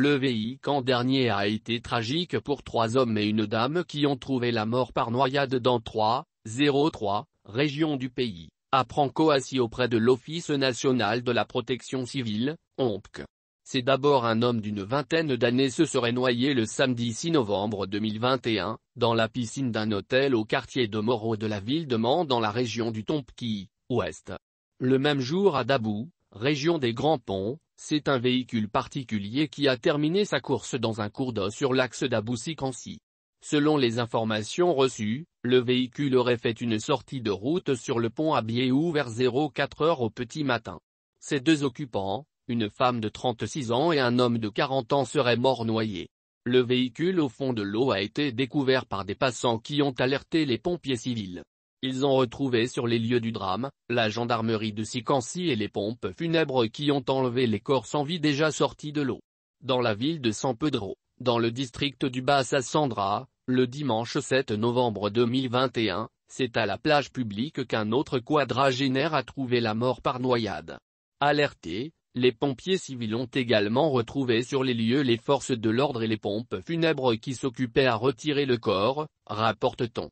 Le VI dernier a été tragique pour trois hommes et une dame qui ont trouvé la mort par noyade dans 3,03, régions région du pays, apprend assis auprès de l'Office national de la protection civile, OMPC. C'est d'abord un homme d'une vingtaine d'années se serait noyé le samedi 6 novembre 2021, dans la piscine d'un hôtel au quartier de Moreau de la ville de Mans dans la région du Tompki, ouest. Le même jour à Dabou, région des Grands Ponts, c'est un véhicule particulier qui a terminé sa course dans un cours d'eau sur l'axe daboussi Selon les informations reçues, le véhicule aurait fait une sortie de route sur le pont à Biéou vers 04 heures au petit matin. Ses deux occupants, une femme de 36 ans et un homme de 40 ans seraient morts noyés. Le véhicule au fond de l'eau a été découvert par des passants qui ont alerté les pompiers civils. Ils ont retrouvé sur les lieux du drame, la gendarmerie de Sicancy et les pompes funèbres qui ont enlevé les corps sans vie déjà sortis de l'eau. Dans la ville de San Pedro, dans le district du Bas Sassandra, le dimanche 7 novembre 2021, c'est à la plage publique qu'un autre quadragénaire a trouvé la mort par noyade. Alertés, les pompiers civils ont également retrouvé sur les lieux les forces de l'ordre et les pompes funèbres qui s'occupaient à retirer le corps, rapporte-t-on.